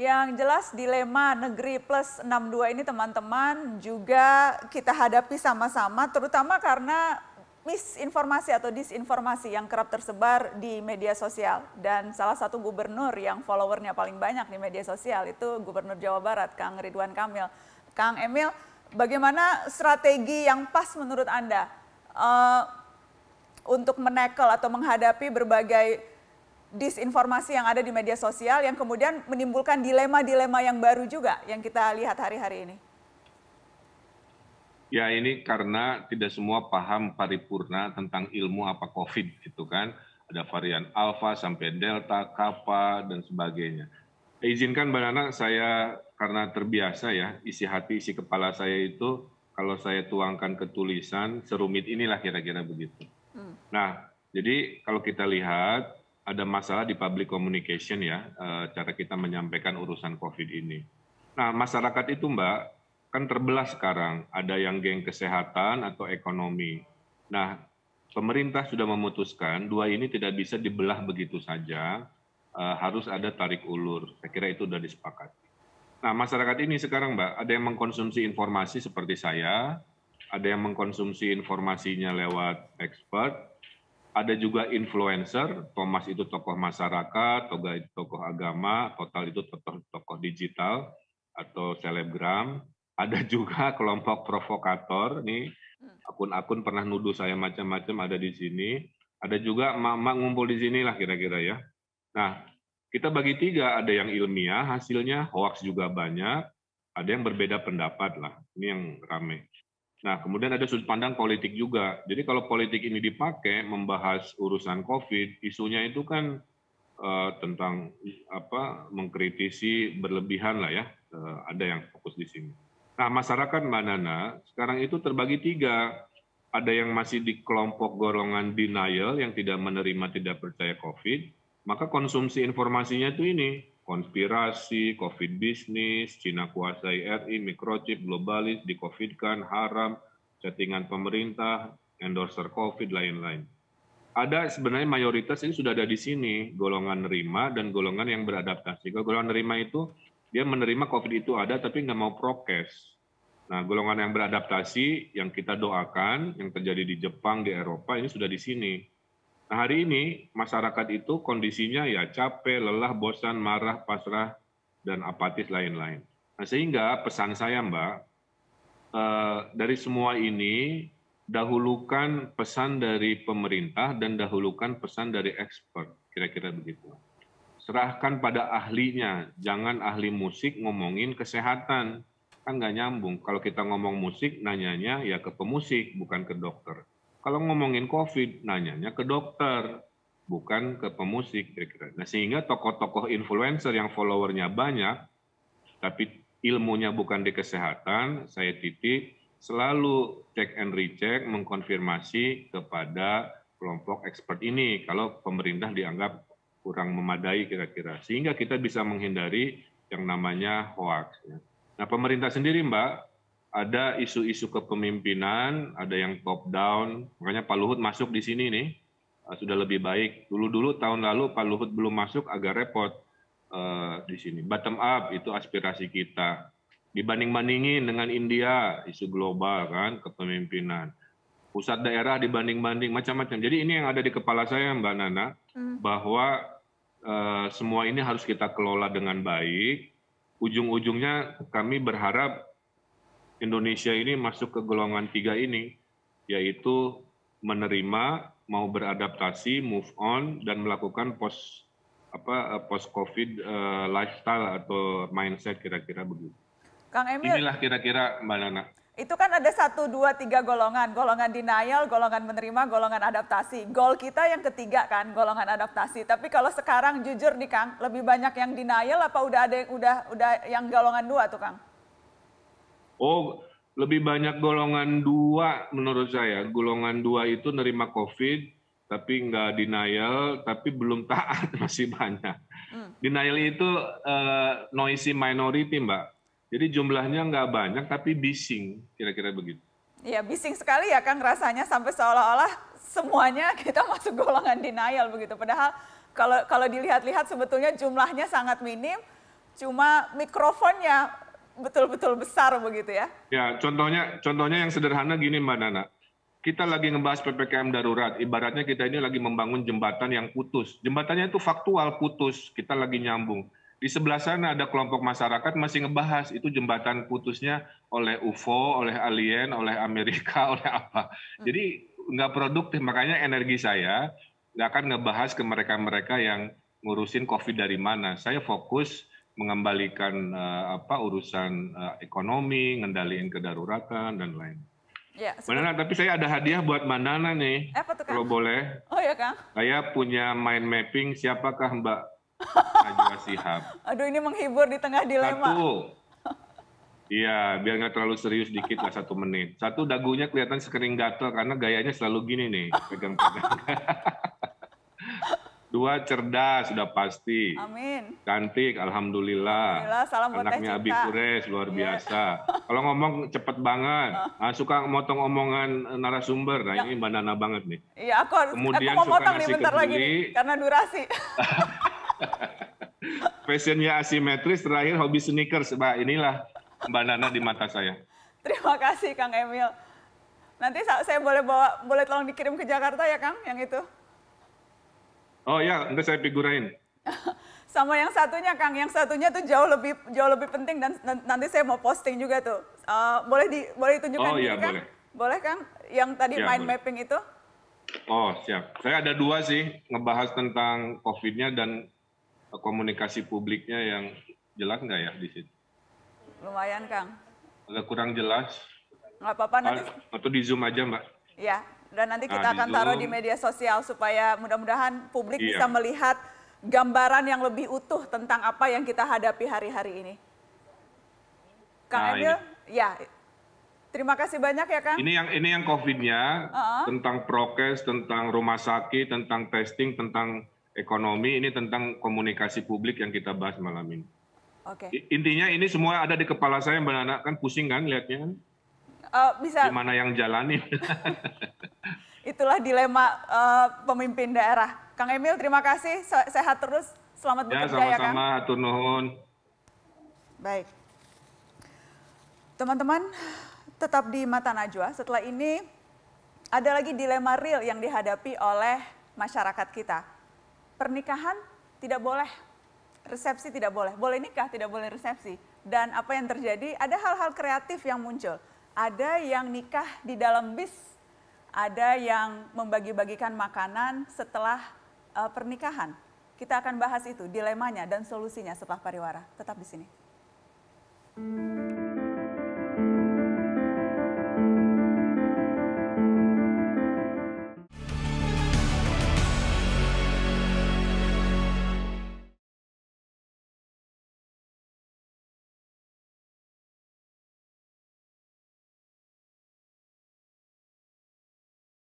Yang jelas dilema negeri plus 62 ini teman-teman juga kita hadapi sama-sama terutama karena misinformasi atau disinformasi yang kerap tersebar di media sosial dan salah satu gubernur yang followernya paling banyak di media sosial itu Gubernur Jawa Barat Kang Ridwan Kamil. Kang Emil, bagaimana strategi yang pas menurut Anda uh, untuk menekel atau menghadapi berbagai disinformasi yang ada di media sosial yang kemudian menimbulkan dilema-dilema yang baru juga yang kita lihat hari-hari ini? Ya ini karena tidak semua paham paripurna tentang ilmu apa COVID gitu kan. Ada varian Alpha sampai delta, kappa, dan sebagainya. Izinkan Mbak Nana, saya karena terbiasa ya, isi hati, isi kepala saya itu kalau saya tuangkan ke tulisan, serumit inilah kira-kira begitu. Hmm. Nah, jadi kalau kita lihat ada masalah di public communication ya, eh, cara kita menyampaikan urusan COVID ini. Nah, masyarakat itu Mbak, kan terbelah sekarang. Ada yang geng kesehatan atau ekonomi. Nah, pemerintah sudah memutuskan dua ini tidak bisa dibelah begitu saja, eh, harus ada tarik ulur. Saya kira itu sudah disepakati. Nah, masyarakat ini sekarang, Mbak, ada yang mengkonsumsi informasi seperti saya, ada yang mengkonsumsi informasinya lewat expert, ada juga influencer, Thomas itu tokoh masyarakat, Toga tokoh agama, Total itu tokoh, tokoh digital atau selebgram. Ada juga kelompok provokator, nih akun-akun pernah nuduh saya macam-macam ada di sini. Ada juga mama ngumpul di sini lah kira-kira ya. Nah, kita bagi tiga, ada yang ilmiah, hasilnya hoax juga banyak, ada yang berbeda pendapat lah, ini yang rame. Nah, kemudian ada sudut pandang politik juga. Jadi kalau politik ini dipakai membahas urusan COVID, isunya itu kan uh, tentang apa mengkritisi berlebihan lah ya. Uh, ada yang fokus di sini. Nah, masyarakat Mbak Nana sekarang itu terbagi tiga. Ada yang masih di kelompok golongan denial yang tidak menerima, tidak percaya COVID. Maka konsumsi informasinya itu ini konspirasi, covid bisnis, Cina kuasai RI, mikrochip globalis, di covid -kan, haram, settingan pemerintah, endorser covid, lain-lain. Ada sebenarnya mayoritas ini sudah ada di sini, golongan nerima dan golongan yang beradaptasi. Kalau golongan nerima itu, dia menerima covid itu ada tapi nggak mau prokes. Nah, golongan yang beradaptasi yang kita doakan, yang terjadi di Jepang, di Eropa, ini sudah di sini Nah hari ini masyarakat itu kondisinya ya capek, lelah, bosan, marah, pasrah, dan apatis lain-lain. Nah sehingga pesan saya Mbak, eh, dari semua ini dahulukan pesan dari pemerintah dan dahulukan pesan dari ekspor kira-kira begitu. Serahkan pada ahlinya, jangan ahli musik ngomongin kesehatan. Kan nggak nyambung. Kalau kita ngomong musik, nanyanya ya ke pemusik, bukan ke dokter kalau ngomongin COVID, nanyanya ke dokter, bukan ke pemusik. Kira-kira. Nah, sehingga tokoh-tokoh influencer yang followernya banyak, tapi ilmunya bukan di kesehatan, saya titik selalu cek and recheck, mengkonfirmasi kepada kelompok expert ini kalau pemerintah dianggap kurang memadai kira-kira. Sehingga kita bisa menghindari yang namanya hoax. Ya. Nah, pemerintah sendiri, Mbak, ada isu-isu kepemimpinan, ada yang top down. Makanya Pak Luhut masuk di sini nih ah, sudah lebih baik. Dulu-dulu tahun lalu Pak Luhut belum masuk agak repot uh, di sini. Bottom up itu aspirasi kita. Dibanding-bandingin dengan India, isu global kan, kepemimpinan. Pusat daerah dibanding-banding, macam-macam. Jadi ini yang ada di kepala saya Mbak Nana, hmm. bahwa uh, semua ini harus kita kelola dengan baik. Ujung-ujungnya kami berharap Indonesia ini masuk ke golongan tiga ini, yaitu menerima, mau beradaptasi, move on, dan melakukan post apa eh, post covid uh, eh, lifestyle atau mindset kira-kira begitu. Kang Emil. Inilah kira-kira Mbak Nana. Itu kan ada satu, dua, tiga golongan. Golongan denial, golongan menerima, golongan adaptasi. Goal kita yang ketiga kan, golongan adaptasi. Tapi kalau sekarang jujur nih Kang, lebih banyak yang denial apa udah ada yang udah udah yang golongan dua tuh Kang? oh lebih banyak golongan dua menurut saya. Golongan dua itu nerima COVID, tapi nggak denial, tapi belum taat masih banyak. Hmm. Denial itu uh, noisy minority, Mbak. Jadi jumlahnya nggak banyak, tapi bising, kira-kira begitu. Iya, bising sekali ya kan rasanya sampai seolah-olah semuanya kita masuk golongan denial begitu. Padahal kalau kalau dilihat-lihat sebetulnya jumlahnya sangat minim, cuma mikrofonnya betul-betul besar begitu ya? Ya, contohnya contohnya yang sederhana gini Mbak Nana. Kita lagi ngebahas PPKM darurat, ibaratnya kita ini lagi membangun jembatan yang putus. Jembatannya itu faktual putus, kita lagi nyambung. Di sebelah sana ada kelompok masyarakat masih ngebahas itu jembatan putusnya oleh UFO, oleh alien, oleh Amerika, oleh apa. Jadi nggak produktif, makanya energi saya nggak akan ngebahas ke mereka-mereka yang ngurusin COVID dari mana. Saya fokus mengembalikan uh, apa urusan uh, ekonomi, ngendaliin kedaruratan dan lain. Ya, Manana, tapi saya ada hadiah buat Manana nih. nih. Apa tuh, Kalau boleh. Oh ya, Kang. Saya punya mind mapping siapakah Mbak Najwa Sihab. Aduh, ini menghibur di tengah dilema. Satu. Iya, biar nggak terlalu serius dikit lah satu menit. Satu dagunya kelihatan sekering gatel karena gayanya selalu gini nih, pegang-pegang. Dua cerdas sudah pasti. Amin. Cantik, alhamdulillah. alhamdulillah salam Anaknya Abi Kures luar yeah. biasa. Kalau ngomong cepet banget, nah, suka motong omongan eh, narasumber. Nah ya. ini mbak Nana banget nih. Iya aku harus. Kemudian aku mau suka motong nih bentar lagi nih, karena durasi. Fashionnya asimetris, terakhir hobi sneakers. Mbak inilah mbak Nana di mata saya. Terima kasih Kang Emil. Nanti saya boleh bawa, boleh tolong dikirim ke Jakarta ya Kang, yang itu. Oh ya, nanti saya figurain. Sama yang satunya Kang, yang satunya tuh jauh lebih jauh lebih penting dan nanti saya mau posting juga tuh. Uh, boleh di boleh ditunjukkan oh, iya, kan? boleh. Boleh Kang, yang tadi ya, mind boleh. mapping itu? Oh siap, saya ada dua sih ngebahas tentang COVID-nya dan komunikasi publiknya yang jelas nggak ya di situ? Lumayan Kang. Agak kurang jelas. Nggak apa-apa nanti. Atau di zoom aja Mbak. Ya, dan nanti kita nah, akan gitu. taruh di media sosial supaya mudah-mudahan publik iya. bisa melihat gambaran yang lebih utuh tentang apa yang kita hadapi hari-hari ini. Kang nah, Emil, ini. ya Terima kasih banyak ya Kang. Ini yang ini yang COVID-nya uh -uh. tentang prokes, tentang rumah sakit, tentang testing, tentang ekonomi, ini tentang komunikasi publik yang kita bahas malam ini. Oke. Okay. Intinya ini semua ada di kepala saya Mbak Nana kan pusing kan lihatnya kan? uh, bisa gimana yang jalani itulah dilema uh, pemimpin daerah Kang Emil terima kasih sehat terus selamat ya, bekerja sama -sama, ya Kang sama-sama atur nuhun baik teman-teman tetap di mata najwa setelah ini ada lagi dilema real yang dihadapi oleh masyarakat kita pernikahan tidak boleh resepsi tidak boleh boleh nikah tidak boleh resepsi dan apa yang terjadi ada hal-hal kreatif yang muncul ada yang nikah di dalam bis, ada yang membagi-bagikan makanan setelah uh, pernikahan. Kita akan bahas itu dilemanya dan solusinya setelah pariwara. Tetap di sini. Thank